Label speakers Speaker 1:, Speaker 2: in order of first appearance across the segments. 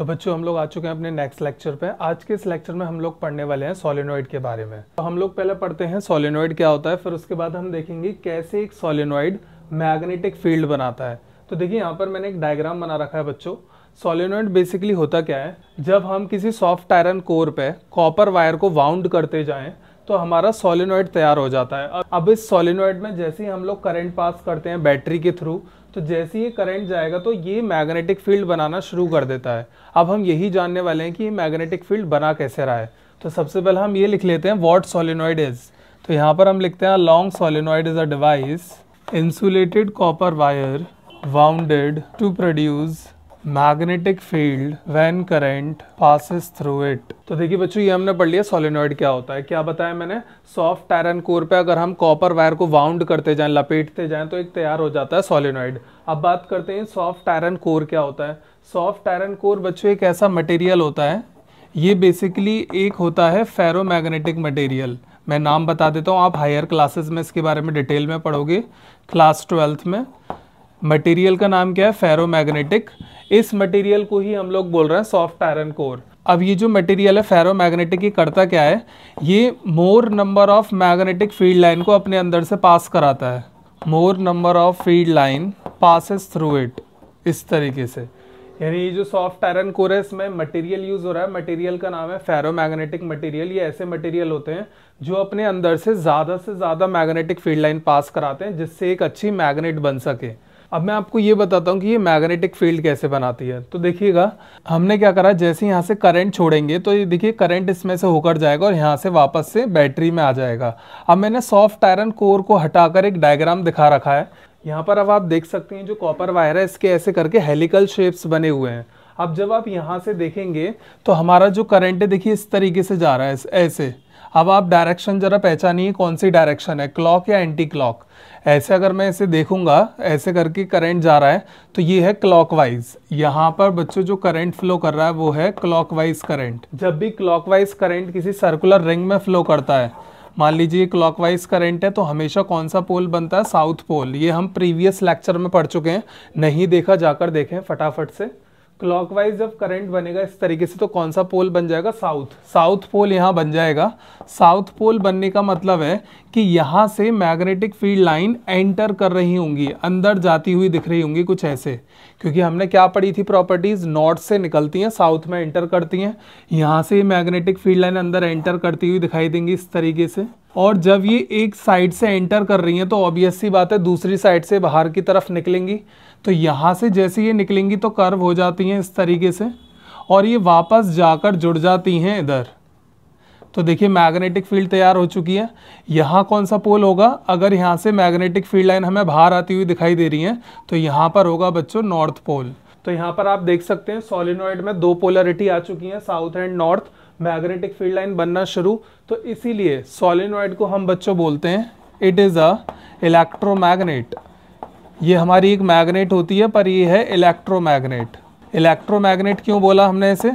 Speaker 1: तो बच्चों हम लोग आ चुके हैं अपने नेक्स्ट लेक्चर पे आज के इस लेक्चर में हम लोग पढ़ने वाले हैं सोलेनोइड के बारे में तो हम लोग पहले पढ़ते हैं सोलेनोइड क्या होता है फिर उसके बाद हम देखेंगे कैसे एक सोलेनोइड मैग्नेटिक फील्ड बनाता है तो देखिए यहाँ पर मैंने एक डायग्राम बना रखा है बच्चों सोलेनोइड बेसिकली होता क्या है जब हम किसी सॉफ्ट आयरन कोर पे कॉपर वायर को वाउंड करते जाएं तो हमारा सोलेनोइड तैयार हो जाता है अब इस सोलेनोइड में जैसे ही हम लोग करंट पास करते हैं बैटरी के थ्रू तो जैसे ये करंट जाएगा तो ये मैग्नेटिक फील्ड बनाना शुरू कर देता है अब हम यही जानने वाले हैं कि ये मैग्नेटिक फील्ड बना कैसे रहा है तो सबसे पहले हम ये लिख लेते हैं वॉट सोलिनॉइड इज तो यहाँ पर हम लिखते हैं long solenoid is a device insulated copper wire wounded to produce magnetic field when current passes through it तो देखिए बच्चों ये हमने पढ़ लिया सोलिनॉइड क्या होता है क्या बताया मैंने सॉफ्ट आयरन कोर पे अगर हम कॉपर वायर को वाउंड करते जाएं लपेटते जाएं तो एक तैयार हो जाता है सोलिनॉइड अब बात करते हैं सॉफ्ट आयरन कोर क्या होता है सॉफ्ट आयरन कोर बच्चों एक ऐसा मटेरियल होता है ये बेसिकली एक होता है फेरोमैग्नेटिक मटेरियल मैं नाम बता देता हूँ आप हायर क्लासेस में इसके बारे में डिटेल में पढ़ोगे क्लास ट्वेल्थ में मटेरियल का नाम क्या है फेरोमैग्नेटिक इस मटेरियल को ही हम लोग बोल रहे हैं सॉफ्ट आयरन कोर अब ये जो मटेरियल है फेरोमैग्नेटिक ये करता क्या है ये more number of magnetic field line को अपने अंदर से पास कराता है more number of field line passes through it इस तरीके से यानी ये जो सॉफ्ट आयरन कोर है इसमें मटेरियल यूज़ हो रहा है मटेरियल का नाम है फेरोमैग्नेटिक मटेरियल ये ऐसे मटेरियल होते हैं जो अपने अंदर से ज़्यादा से ज़्यादा मैग्नेटिक फील्ड लाइन पास कराते हैं जिससे एक अच्छी मैग्नेट बन सके अब मैं आपको ये बताता हूँ कि ये मैग्नेटिक फील्ड कैसे बनाती है तो देखिएगा हमने क्या करा जैसे यहाँ से करंट छोड़ेंगे तो ये देखिए करंट इसमें से होकर जाएगा और यहाँ से वापस से बैटरी में आ जाएगा अब मैंने सॉफ्ट आयरन कोर को हटाकर एक डायग्राम दिखा रखा है यहाँ पर अब आप देख सकते हैं जो कॉपर वायर है इसके ऐसे करके हेलिकल शेप्स बने हुए हैं अब जब आप यहाँ से देखेंगे तो हमारा जो करंट है देखिए इस तरीके से जा रहा है ऐसे अब आप डायरेक्शन ज़रा पहचानिए कौन सी डायरेक्शन है क्लॉक या एंटी क्लॉक ऐसे अगर मैं इसे देखूंगा ऐसे करके करंट जा रहा है तो ये है क्लॉकवाइज यहाँ पर बच्चों जो करंट फ्लो कर रहा है वो है क्लॉकवाइज करंट जब भी क्लॉकवाइज करंट किसी सर्कुलर रिंग में फ्लो करता है मान लीजिए क्लॉकवाइज करंट है तो हमेशा कौन सा पोल बनता है साउथ पोल ये हम प्रीवियस लेक्चर में पढ़ चुके हैं नहीं देखा जाकर देखें फटाफट से क्लॉकवाइज जब करंट बनेगा इस तरीके से तो कौन सा पोल बन जाएगा साउथ साउथ पोल यहाँ बन जाएगा साउथ पोल बनने का मतलब है कि यहाँ से मैग्नेटिक फील्ड लाइन एंटर कर रही होंगी अंदर जाती हुई दिख रही होंगी कुछ ऐसे क्योंकि हमने क्या पढ़ी थी प्रॉपर्टीज़ नॉर्थ से निकलती हैं साउथ में एंटर करती हैं यहाँ से मैग्नेटिक फील्ड लाइन अंदर एंटर करती हुई दिखाई देंगी इस तरीके से और जब ये एक साइड से एंटर कर रही हैं तो ऑब्वियस सी बात है दूसरी साइड से बाहर की तरफ निकलेंगी तो यहाँ से जैसे ये निकलेंगी तो कर्व हो जाती हैं इस तरीके से और ये वापस जाकर जुड़ जाती हैं इधर तो देखिए मैग्नेटिक फील्ड तैयार हो चुकी है यहाँ कौन सा पोल होगा अगर यहाँ से मैग्नेटिक फील्ड लाइन हमें बाहर आती हुई दिखाई दे रही है तो यहाँ पर होगा बच्चों नॉर्थ पोल तो यहाँ पर आप देख सकते हैं सोलिनॉइड में दो पोलरिटी आ चुकी हैं south and north magnetic field line बनना शुरू तो इसीलिए सॉलिनॉइड को हम बच्चों बोलते हैं इट इज़ अ इलेक्ट्रोमैग्नेट ये हमारी एक मैग्नेट होती है पर ये है इलेक्ट्रोमैग्नेट इलेक्ट्रोमैग्नेट क्यों बोला हमने इसे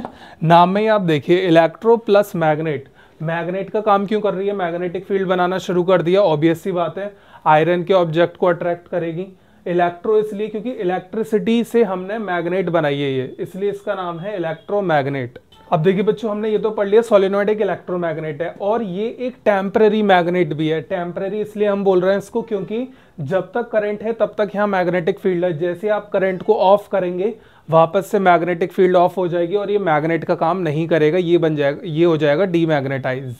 Speaker 1: नाम में ही आप देखिए इलेक्ट्रो प्लस मैग्नेट मैग्नेट का काम क्यों कर रही है मैग्नेटिक फील्ड बनाना शुरू कर दिया ऑब्वियस सी बात है आयरन के ऑब्जेक्ट को अट्रैक्ट करेगी इलेक्ट्रो इसलिए क्योंकि इलेक्ट्रिसिटी से हमने मैग्नेट बनाई है ये इसलिए इसका नाम है इलेक्ट्रोमैग्नेट अब देखिए बच्चों हमने ये तो पढ़ लिया सोलिनोइड एक इलेक्ट्रोमैग्नेट है और ये एक टेम्परेरी मैग्नेट भी है टेम्प्रेरी इसलिए हम बोल रहे हैं इसको क्योंकि जब तक करंट है तब तक यहाँ मैग्नेटिक फील्ड है जैसे आप करंट को ऑफ करेंगे वापस से मैग्नेटिक फील्ड ऑफ हो जाएगी और ये मैग्नेट का काम नहीं करेगा ये बन जाएगा ये हो जाएगा मैग्नेटाइज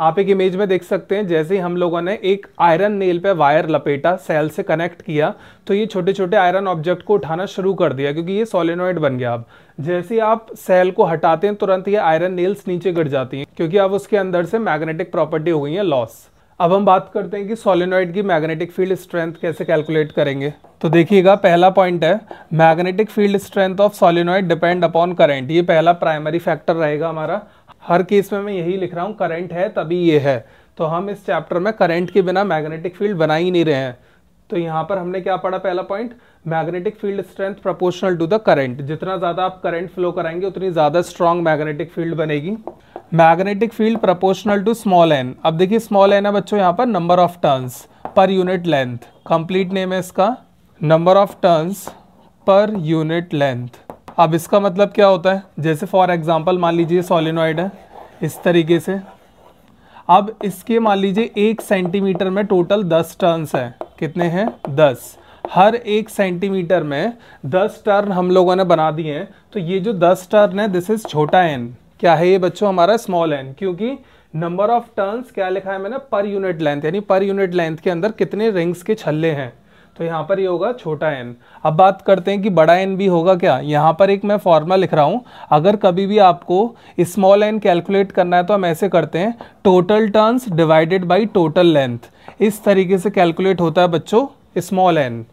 Speaker 1: आप एक इमेज में देख सकते हैं जैसे ही हम लोगों ने एक आयरन नेल पे वायर लपेटा सेल से कनेक्ट किया तो ये छोटे छोटे आयरन ऑब्जेक्ट को उठाना शुरू कर दिया क्योंकि ये सोलिनोइड बन गया अब जैसे आप सेल को हटाते हैं तुरंत ये आयरन नेल्स नीचे गिर जाती हैं क्योंकि अब उसके अंदर से मैग्नेटिक प्रॉपर्टी हो गई है लॉस अब हम बात करते हैं कि सोलिनॉइड की मैग्नेटिक फील्ड स्ट्रेंथ कैसे कैलकुलेट करेंगे तो देखिएगा पहला पॉइंट है magnetic field strength of solenoid depend upon current ये पहला प्राइमरी फैक्टर रहेगा हमारा हर केस में मैं यही लिख रहा हूँ करंट है तभी ये है तो हम इस चैप्टर में करंट के बिना मैग्नेटिक फील्ड बना ही नहीं रहे हैं तो यहाँ पर हमने क्या पढ़ा पहला point magnetic field strength proportional to the current जितना ज़्यादा आप करंट फ्लो कराएंगे उतनी ज़्यादा स्ट्रॉन्ग मैग्नेटिक फील्ड बनेगी magnetic field proportional to small N अब देखिए स्मॉल एन है बच्चों यहाँ पर number of turns per unit length complete name है इसका number of turns per unit length अब इसका मतलब क्या होता है जैसे फॉर एग्जाम्पल मान लीजिए सोलिनॉइड है इस तरीके से अब इसके मान लीजिए एक सेंटीमीटर में टोटल दस टर्न्स हैं कितने हैं दस हर एक सेंटीमीटर में दस टर्न हम लोगों ने बना दिए हैं तो ये जो दस टर्न है दिस इज़ छोटा एन क्या है ये बच्चों हमारा स्मॉल एन क्योंकि नंबर ऑफ टर्न्स क्या लिखा है मैंने पर यूनिट लेंथ यानी पर यूनिट लेंथ के अंदर कितने रिंग्स के छल्ले हैं तो यहाँ पर ये होगा छोटा एन अब बात करते हैं कि बड़ा एन भी होगा क्या यहाँ पर एक मैं फॉर्मूला लिख रहा हूँ अगर कभी भी आपको स्मॉल एन कैलकुलेट करना है तो हम ऐसे करते हैं total turns divided by total length इस तरीके से कैलकुलेट होता है बच्चों small N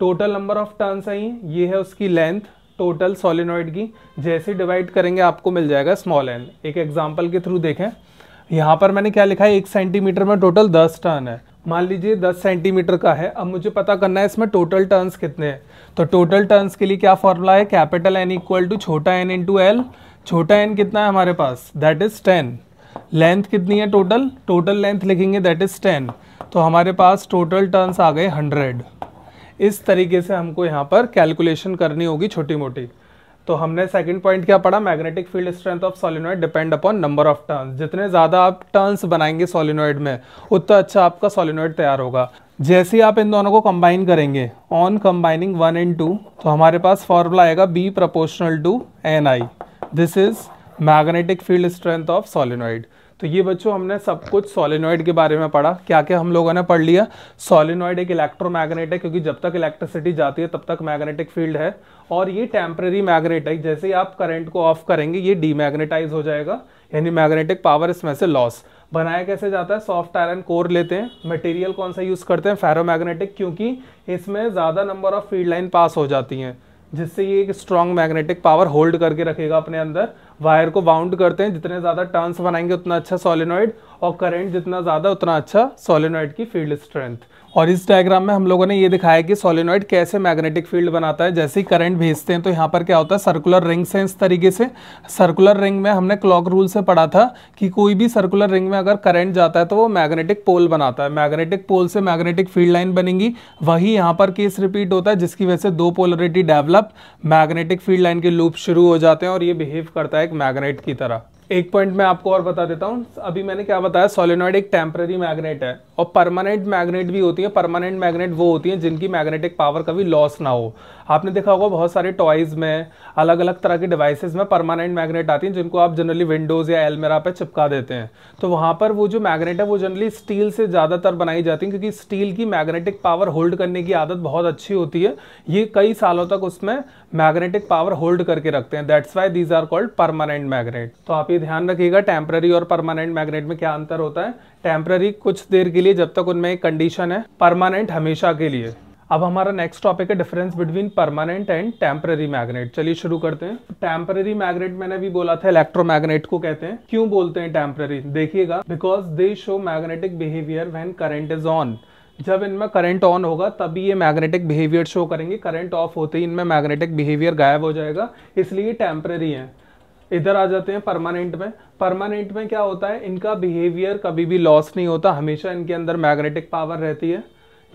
Speaker 1: total number of turns आई ये है उसकी लेंथ टोटल सोलिनॉइड की जैसे डिवाइड करेंगे आपको मिल जाएगा स्मॉल एन एक एग्जाम्पल के थ्रू देखें यहाँ पर मैंने क्या लिखा है एक सेंटीमीटर में टोटल दस टर्न है मान लीजिए दस सेंटीमीटर का है अब मुझे पता करना है इसमें टोटल टर्न्स कितने हैं तो टोटल टर्न्स के लिए क्या फॉर्मूला है कैपिटल एन इक्वल टू छोटा एन इंटू एल छोटा एन कितना है हमारे पास दैट इज़ टेन लेंथ कितनी है टोटल टोटल लेंथ लिखेंगे दैट इज़ टेन तो हमारे पास टोटल टर्न्स आ गए हंड्रेड इस तरीके से हमको यहाँ पर कैलकुलेशन करनी होगी छोटी मोटी तो हमने सेकंड पॉइंट क्या पढ़ा magnetic field strength of solenoid depend upon number of turns जितने ज़्यादा आप टर्न्स बनाएंगे सोलिनॉइड में उतना अच्छा आपका सोलिनॉइड तैयार होगा जैसे आप इन दोनों को कंबाइन करेंगे on combining one and two तो हमारे पास फॉर्मूला आएगा B proportional to N I this is magnetic field strength of solenoid तो ये बच्चों हमने सब कुछ सोलिनॉइड के बारे में पढ़ा क्या क्या हम लोगों ने पढ़ लिया सोलिनॉइड एक इलेक्ट्रोमैग्नेट है क्योंकि जब तक इलेक्ट्रिसिटी जाती है तब तक मैग्नेटिक फील्ड है और ये टेम्प्रेरी मैग्नेट है जैसे ही आप करंट को ऑफ करेंगे ये डीमैग्नेटाइज हो जाएगा यानी मैग्नेटिक पावर इसमें से लॉस बनाया कैसे जाता है सॉफ्ट आयरन कोर लेते हैं मटेरियल कौन सा यूज़ करते हैं फेरोमैग्नेटिक क्योंकि इसमें ज़्यादा number of field line pass हो जाती हैं जिससे ये एक स्ट्रॉन्ग मैग्नेटिक पावर होल्ड करके रखेगा अपने अंदर वायर को बाउंड करते हैं जितने ज़्यादा टर्न्स बनाएंगे उतना अच्छा सोलिनॉइड और करंट जितना ज़्यादा उतना अच्छा सोलिनॉइड की फील्ड स्ट्रेंथ और इस डायग्राम में हम लोगों ने ये दिखाया कि सोलिनॉइड कैसे मैग्नेटिक फील्ड बनाता है जैसे ही करंट भेजते हैं तो यहाँ पर क्या होता है सर्कुलर रिंग हैं इस तरीके से सर्कुलर रिंग में हमने क्लॉक रूल से पढ़ा था कि कोई भी सर्कुलर रिंग में अगर करंट जाता है तो वो मैग्नेटिक पोल बनाता है मैग्नेटिक पोल से मैग्नेटिक फील्ड लाइन बनेंगी वही यहाँ पर केस रिपीट होता है जिसकी वजह से दो polarity develop magnetic field line के लूप शुरू हो जाते हैं और ये बिहेव करता है है एक मैग्नेट की तरह एक पॉइंट मैं आपको और बता देता हूँ अभी मैंने क्या बताया सोलिनॉइड एक टेम्प्रेरी मैग्नेट है और परमानेंट मैग्नेट भी होती है परमानेंट मैग्नेट वो होती है जिनकी मैग्नेटिक पावर कभी लॉस ना हो आपने देखा होगा बहुत सारे टॉयज़ में अलग अलग तरह के डिवाइसेस में परमानेंट मैग्नेट आती हैं जिनको आप जनरली विंडोज़ या एलमेरा पे चिपका देते हैं तो वहाँ पर वो जो मैग्नेट है वो जनरली स्टील से ज़्यादातर बनाई जाती है क्योंकि स्टील की मैग्नेटिक पावर होल्ड करने की आदत बहुत अच्छी होती है ये कई सालों तक उसमें मैग्नेटिक पावर होल्ड करके रखते हैं that's why these are called permanent magnet तो आप ये ध्यान रखिएगा टेम्प्ररी और परमानेंट मैग्नेट में क्या अंतर होता है टेम्प्ररी कुछ देर के लिए जब तक उनमें एक कंडीशन है परमानेंट हमेशा के लिए अब हमारा नेक्स्ट टॉपिक है difference between permanent and temporary magnet चलिए शुरू करते हैं टेम्पररी मैग्नेट मैंने भी बोला था इलेक्ट्रोमैग्नेट को कहते हैं क्यों बोलते हैं टेम्पररी देखिएगा because they show magnetic behaviour when current is on जब इनमें करंट ऑन होगा तभी ये मैग्नेटिक बिहेवियर शो करेंगे करंट ऑफ होते ही इनमें मैग्नेटिक बिहेवियर गायब हो जाएगा इसलिए टेम्पररी है इधर आ जाते हैं परमानेंट में परमानेंट में क्या होता है इनका बिहेवियर कभी भी लॉस नहीं होता हमेशा इनके अंदर मैग्नेटिक पावर रहती है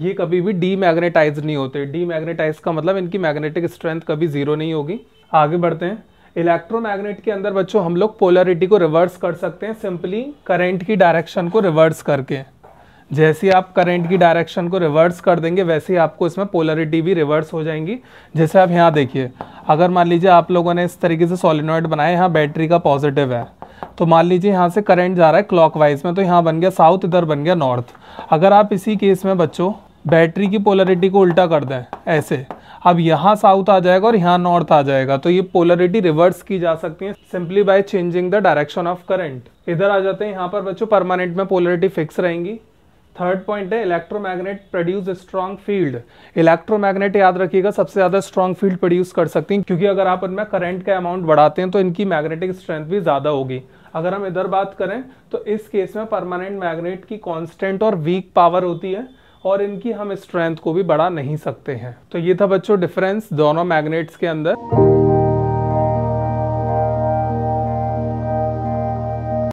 Speaker 1: ये कभी भी डी मैग्नेटाइज नहीं होते डी मैग्नेटाइज का मतलब इनकी मैग्नेटिक स्ट्रेंथ कभी जीरो नहीं होगी आगे बढ़ते हैं इलेक्ट्रोमैग्नेट के अंदर बच्चों हम लोग पोलरिटी को रिवर्स कर सकते हैं सिंपली करंट की डायरेक्शन को रिवर्स करके जैसे आप करंट की डायरेक्शन को रिवर्स कर देंगे वैसे ही आपको इसमें पोलरिटी भी रिवर्स हो जाएंगी जैसे आप यहाँ देखिए अगर मान लीजिए आप लोगों ने इस तरीके से सोलिनॉइड बनाया यहाँ बैटरी का पॉजिटिव है तो मान लीजिए यहाँ से करंट जा रहा है क्लॉकवाइज में तो यहाँ बन गया साउथ इधर बन गया नॉर्थ अगर आप इसी केस में बच्चों बैटरी की पोलरिटी को उल्टा कर दें ऐसे अब यहाँ साउथ आ जाएगा और यहाँ नॉर्थ आ जाएगा तो ये पोलरिटी रिवर्स की जा सकती है simply by changing the direction of current इधर आ जाते हैं यहाँ पर बच्चों परमानेंट में पोलरिटी फिक्स रहेंगी थर्ड पॉइंट है electromagnet produce strong field electromagnet याद रखिएगा सबसे ज़्यादा स्ट्रॉन्ग फील्ड प्रोड्यूस कर सकती हैं क्योंकि अगर आप इनमें करंट का अमाउंट बढ़ाते हैं तो इनकी मैग्नेटिक स्ट्रेंथ भी ज़्यादा होगी अगर हम इधर बात करें तो इस केस में परमानेंट मैग्नेट की कॉन्स्टेंट और वीक पावर होती है और इनकी हम स्ट्रेंथ को भी बढ़ा नहीं सकते हैं तो ये था बच्चों डिफरेंस दोनों मैग्नेट्स के अंदर